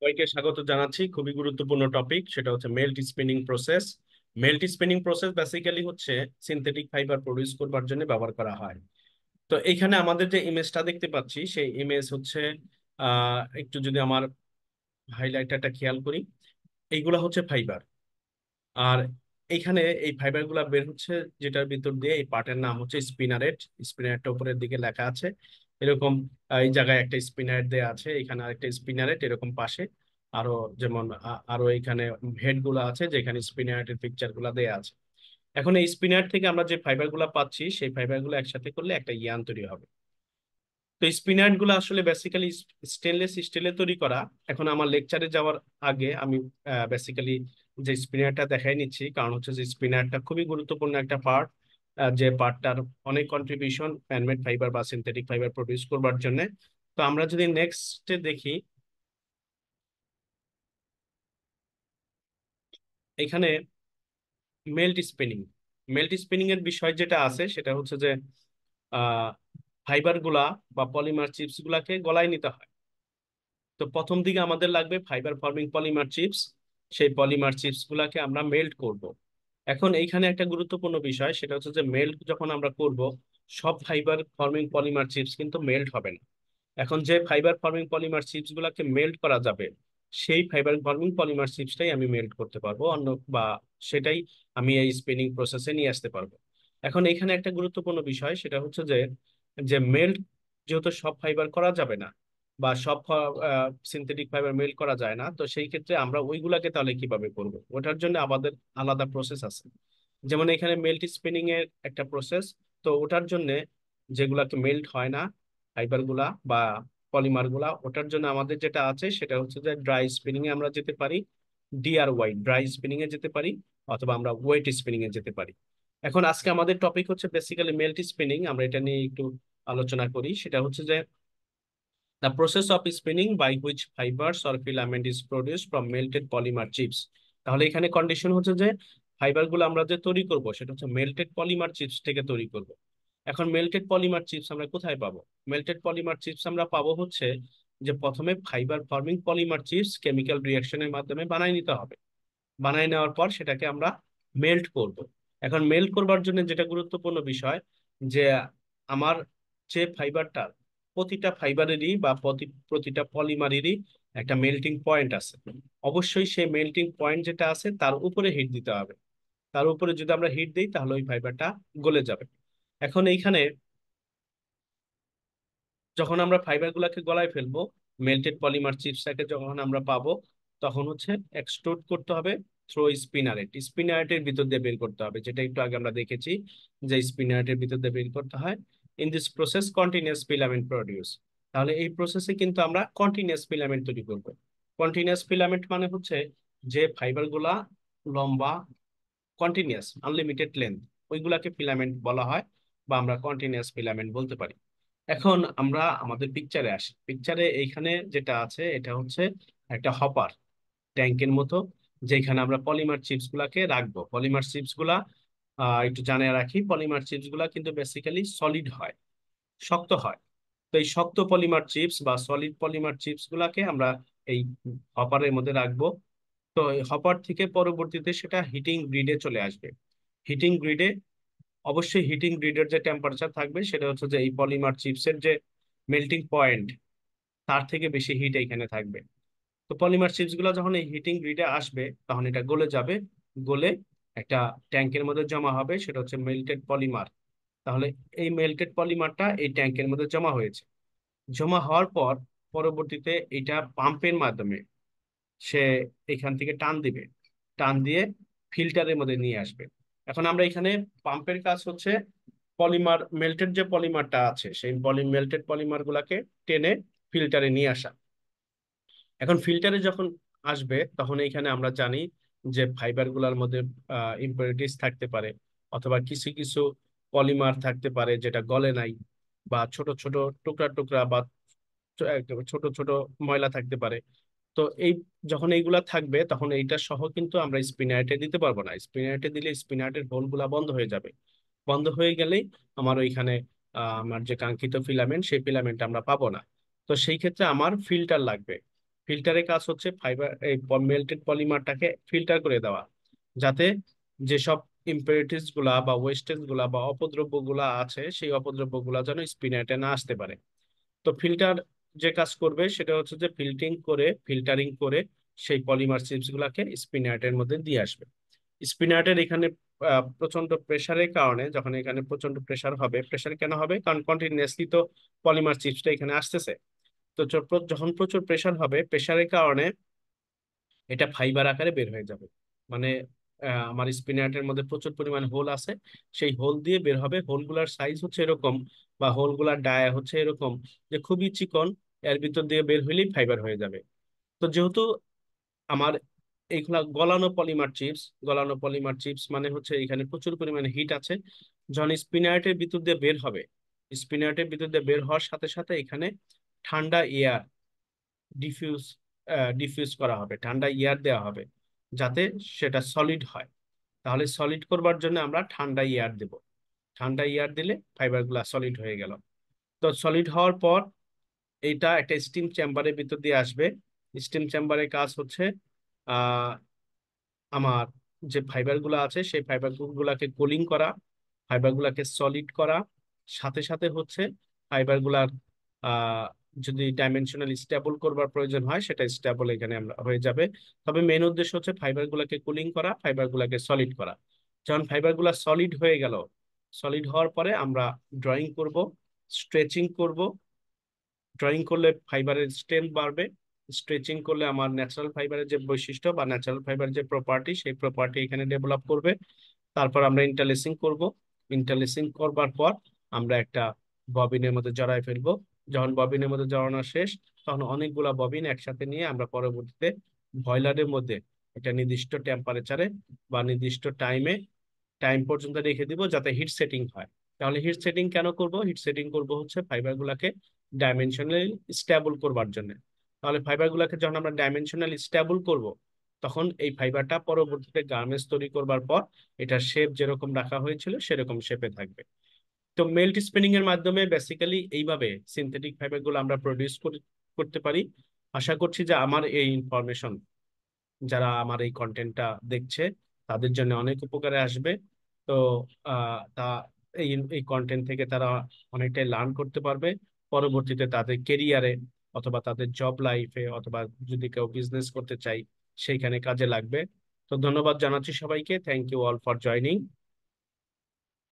সবাইকে স্বাগত জানাচ্ছি খুবই গুরুত্বপূর্ণ টপিক সেটা হচ্ছে melt spinning process melt spinning process basically হচ্ছে সিনথেটিক ফাইবার প্রডিউস করবার জন্য ব্যবহার করা হয় তো এখানে আমাদের যে ইমেজটা দেখতে পাচ্ছি সেই ইমেজ হচ্ছে একটু যদি আমার হাইলাইটারটা খেয়াল করি এইগুলা হচ্ছে ফাইবার আর এইখানে এই ফাইবারগুলা বের হচ্ছে যেটার ভিতর দিয়ে এই পার্টের নাম হচ্ছে স্পিনারেট স্পিনারেটটা উপরের দিকে লেখা আছে এরকম এই জায়গায় একটা স্পিনার দেয়া আছে এখানে আরেকটা স্পিনারেট এরকম পাশে আরো যেমন আরো এখানে হেড গুলো আছে যেখানে স্পিনারেটের পিকচার গুলা দেয়া আছে এখন এই স্পিনার থেকে আমরা যে ফাইবার গুলা পাচ্ছি সেই ফাইবার গুলো একসাথে করলে একটা ইয়ান তৈরি হবে তো স্পিনার গুলো আসলে বেসিক্যালি স্টেনলেস স্টিলে তৈরি করা এখন আমার লেকচারে যাওয়ার আগে আমি বেসিক্যালি যে স্পিনারটা দেখাই নিচ্ছি কারণ হচ্ছে যে স্পিনারটা খুবই গুরুত্বপূর্ণ একটা পার্ট যে পার্টটার অনেক কন্ট্রিবিউশন ম্যানমেড ফাইবার বা সিনথেটিক ফাইবার প্রডিউস করবার জন্য তো আমরা যদি নেক্সটে দেখি এখানে মেল্ট স্পিনিং মেল্ট স্পিনিং এর বিষয় যেটা আছে সেটা হচ্ছে যে ফাইবারগুলা বা পলিমার চিপস গুলাকে গলায় নিতে হয় তো প্রথম দিকে আমাদের লাগবে ফাইবার ফর্মিং পলিমার চিপস সেই পলিমার চিপস গুলাকে আমরা মেল্ট করবো এখন এইখানে একটা গুরুত্বপূর্ণ বিষয় সেটা হচ্ছে যে মেল্ট যখন আমরা করব সব ফাইবার ফর্মিং পলিমার চিপস কিন্তু মেল্ট হবে না এখন যে ফাইবার ফর্মিং পলিমার চিপস গুলাকে মেল্ট করা যাবে সেই ফাইবার ফর্মিং পলিমার চিপসটাই আমি মেল্ট করতে পারবো অন্য বা সেটাই আমি এই স্পিনিং প্রসেসে নিয়ে আসতে পারবো এখন এখানে একটা গুরুত্বপূর্ণ বিষয় সেটা হচ্ছে যে যে মেল্ট যেহেতু সব ফাইবার করা যাবে না বা সব সিনথেটিক ফাইবার মেল্ট করা যায় না তো সেই ক্ষেত্রে আমরা ওইগুলাকে তাহলে কিভাবে করব ওটার জন্য আমাদের আলাদা প্রসেস আছে যেমন এখানে মেল্ট স্পিনিং এর একটা প্রসেস তো ওটার জন্য যেগুলাকে মেল্ট হয় না ফাইবারগুলা বা পলিমারগুলা ওটার জন্য আমাদের যেটা আছে সেটা হচ্ছে যে ড্রাই স্পিনিং এ আমরা যেতে পারি ওয়াই ড্রাই স্পিনিং এ যেতে পারি অথবা আমরা ওয়েট স্পিনিং এ যেতে পারি এখন আজকে আমাদের টপিক হচ্ছে বেসিক্যালি মেল্ট স্পিনিং আমরা এটা নিয়ে একটু আলোচনা করি সেটা হচ্ছে যে The process of spinning by which fibers or filament is produced from melted polymer chips. তাহলে এখানে কন্ডিশন হচ্ছে যে ফাইবারগুলো আমরা যে তৈরি করব সেটা হচ্ছে মেল্টেড পলিমার চিপস থেকে তৈরি করব। এখন মেল্টেড পলিমার চিপস আমরা কোথায় পাবো মেল্টেড পলিমার চিপস আমরা পাবো হচ্ছে যে প্রথমে fibre forming polymer chips chemical রিয়াকশনের মাধ্যমে বানাই নিতে হবে বানাই নেওয়ার পর সেটাকে আমরা মেল্ট করব। এখন মেল্ট করবার জন্য যেটা গুরুত্বপূর্ণ বিষয় যে আমার যে ফাইবারটা প্রতিটা ফাইবারেরই বা প্রতিটা পলিমারেরই একটা মেল্টিং পয়েন্ট আছে অবশ্যই সেই মেল্টিং পয়েন্ট যেটা আছে তার উপরে হিট দিতে হবে তার উপরে যদি আমরা হিট দিই তাহলে ওই ফাইবারটা গলে যাবে এখন এইখানে যখন আমরা ফাইবারগুলোকে গলায় ফেলবো মেল্টেড পলিমার চিপসটাকে যখন আমরা পাবো তখন হচ্ছে এক্সট্রোড করতে হবে থ্রো স্পিনারেট স্পিনারেটের ভিতর দিয়ে বের করতে হবে যেটা একটু আগে আমরা দেখেছি যে স্পিনারেটের ভিতর দিয়ে বের করতে হয় in this process continuous filament produce তাহলে এই প্রসেসে কিন্তু আমরা কন্টিনিউস ফিলামেন্ট তৈরি করব কন্টিনিউস ফিলামেন্ট মানে হচ্ছে যে ফাইবারগুলা লম্বা কন্টিনিউস আনলিমিটেড লেন্থ ওইগুলাকে ফিলামেন্ট বলা হয় বা আমরা কন্টিনিউস ফিলামেন্ট বলতে পারি এখন আমরা আমাদের পিকচারে আসি পিকচারে এইখানে যেটা আছে এটা হচ্ছে একটা হপার ট্যাঙ্কের মতো যেখানে আমরা পলিমার চিপসগুলাকে রাখবো পলিমার চিপসগুলা একটু জানিয়ে রাখি পলিমার চিপসগুলো কিন্তু বেসিক্যালি সলিড হয় শক্ত হয় তো এই শক্ত পলিমার চিপস বা সলিড পলিমার চিপসগুলোকে আমরা এই হপারের মধ্যে রাখবো তো এই হপার থেকে পরবর্তীতে সেটা হিটিং গ্রিডে চলে আসবে হিটিং গ্রিডে অবশ্যই হিটিং গ্রিডের যে টেম্পারেচার থাকবে সেটা হচ্ছে যে এই পলিমার চিপসের যে মেল্টিং পয়েন্ট তার থেকে বেশি হিট এইখানে থাকবে তো পলিমার চিপসগুলো যখন এই হিটিং গ্রিডে আসবে তখন এটা গলে যাবে গলে একটা ট্যাঙ্কের মধ্যে জমা হবে সেটা হচ্ছে মেল্টেড পলিমার তাহলে এই মেল্টেড পলিমারটা এই ট্যাঙ্কের মধ্যে জমা হয়েছে জমা হওয়ার পর পরবর্তীতে এটা পাম্পের মাধ্যমে সে এখান থেকে টান দিবে টান দিয়ে ফিল্টারের মধ্যে নিয়ে আসবে এখন আমরা এখানে পাম্পের কাজ হচ্ছে পলিমার মেল্টেড যে পলিমারটা আছে সেই পলি মেল্টেড পলিমারগুলোকে টেনে ফিল্টারে নিয়ে আসা এখন ফিল্টারে যখন আসবে তখন এখানে আমরা জানি যে ফাইবারগুলোর মধ্যে ইম্পিউরিটিস থাকতে পারে অথবা কিছু কিছু পলিমার থাকতে পারে যেটা গলে নাই বা ছোট ছোট টুকরা টুকরা বা ছোট ছোট ময়লা থাকতে পারে তো এই যখন এইগুলা থাকবে তখন এইটা সহ কিন্তু আমরা স্পিনাইটে দিতে পারবো না স্পিনাইটে দিলে স্পিনাইটের হোলগুলা বন্ধ হয়ে যাবে বন্ধ হয়ে গেলেই আমার ওইখানে আমার যে কাঙ্ক্ষিত ফিলামেন্ট সেই ফিলামেন্ট আমরা পাবো না তো সেই ক্ষেত্রে আমার ফিল্টার লাগবে ফিল্টারের কাজ হচ্ছে ফাইবার এই মেল্টেড পলিমারটাকে ফিল্টার করে দেওয়া যাতে যেসব ইম্পিউরিটিস গুলা বা ওয়েস্টেজ গুলা বা অপদ্রব্য গুলা আছে সেই অপদ্রব্য গুলা যেন স্পিনাটে না আসতে পারে তো ফিল্টার যে কাজ করবে সেটা হচ্ছে যে ফিল্টিং করে ফিল্টারিং করে সেই পলিমার চিপস গুলাকে স্পিনাটের মধ্যে দিয়ে আসবে স্পিনাটের এখানে প্রচন্ড প্রেসারের কারণে যখন এখানে প্রচন্ড প্রেসার হবে প্রেসার কেন হবে কারণ কন্টিনিউসলি তো পলিমার চিপসটা এখানে আসতেছে তো যখন প্রচুর প্রেশার হবে প্রেশারের কারণে এটা ফাইবার আকারে বের হয়ে যাবে মানে আমার স্পিনার্টের মধ্যে প্রচুর পরিমাণে হোল আছে সেই হোল দিয়ে বের হবে হোলগুলার সাইজ হচ্ছে এরকম বা হোলগুলার ডায়া হচ্ছে এরকম যে খুবই চিকন এর ভিতর দিয়ে বের হইলেই ফাইবার হয়ে যাবে তো যেহেতু আমার এইগুলা গলানো পলিমার চিপস গলানো পলিমার চিপস মানে হচ্ছে এখানে প্রচুর পরিমাণে হিট আছে যখন স্পিনার্টের ভিতর দিয়ে বের হবে স্পিনার্টের ভিতর দিয়ে বের হওয়ার সাথে সাথে এখানে ঠান্ডা এয়ার ডিফিউজ ডিফিউজ করা হবে ঠান্ডা এয়ার দেওয়া হবে যাতে সেটা সলিড হয় তাহলে সলিড করবার জন্য আমরা ঠান্ডা এয়ার দেব ঠান্ডা এয়ার দিলে ফাইবারগুলো সলিড হয়ে গেল তো সলিড হওয়ার পর এটা একটা স্টিম চেম্বারের ভিতর দিয়ে আসবে স্টিম চেম্বারের কাজ হচ্ছে আমার যে ফাইবারগুলো আছে সেই ফাইবারগুলোকে কুলিং করা ফাইবারগুলোকে সলিড করা সাথে সাথে হচ্ছে ফাইবারগুলার যদি ডাইমেনশনাল স্টেবল করবার প্রয়োজন হয় সেটা স্টেবল এখানে আমরা হয়ে যাবে তবে মেন উদ্দেশ্য হচ্ছে ফাইবারগুলোকে কুলিং করা ফাইবারগুলোকে সলিড করা যখন ফাইবারগুলো সলিড হয়ে গেল সলিড হওয়ার পরে আমরা ড্রয়িং করব স্ট্রেচিং করব ড্রয়িং করলে ফাইবারের স্ট্রেন্থ বাড়বে স্ট্রেচিং করলে আমার ন্যাচারাল ফাইবারের যে বৈশিষ্ট্য বা ন্যাচারাল ফাইবার যে প্রপার্টি সেই প্রপার্টি এখানে ডেভেলপ করবে তারপর আমরা ইন্টারলেসিং করব ইন্টারলেসিং করবার পর আমরা একটা ববিনের মধ্যে জড়ায় ফেলবো যখন ববিনের মধ্যে জড়ানো শেষ তখন অনেকগুলা ববিন একসাথে নিয়ে আমরা পরবর্তীতে ভয়লারের মধ্যে একটা নির্দিষ্ট টেম্পারেচারে বা নির্দিষ্ট টাইমে টাইম পর্যন্ত রেখে দিব যাতে হিট সেটিং হয় তাহলে হিট সেটিং কেন করব হিট সেটিং করব হচ্ছে ফাইবারগুলোকে ডাইমেনশনালি স্টেবল করবার জন্য তাহলে ফাইবারগুলোকে যখন আমরা ডাইমেনশনালি স্টেবল করব তখন এই ফাইবারটা পরবর্তীতে গার্মেন্টস তৈরি করবার পর এটা শেপ যেরকম রাখা হয়েছিল সেরকম শেপে থাকবে তো মেল্ট স্পিনিং এর মাধ্যমে বেসিক্যালি এইভাবে সিনথেটিক ফাইবার গুলো আমরা প্রডিউস করতে পারি আশা করছি যে আমার এই ইনফরমেশন যারা আমার এই কন্টেন্টটা দেখছে তাদের জন্য অনেক উপকারে আসবে তো তা এই এই কন্টেন্ট থেকে তারা অনেকটাই লার্ন করতে পারবে পরবর্তীতে তাদের কেরিয়ারে অথবা তাদের জব লাইফে অথবা যদি কেউ বিজনেস করতে চাই সেইখানে কাজে লাগবে তো ধন্যবাদ জানাচ্ছি সবাইকে thank you all for joining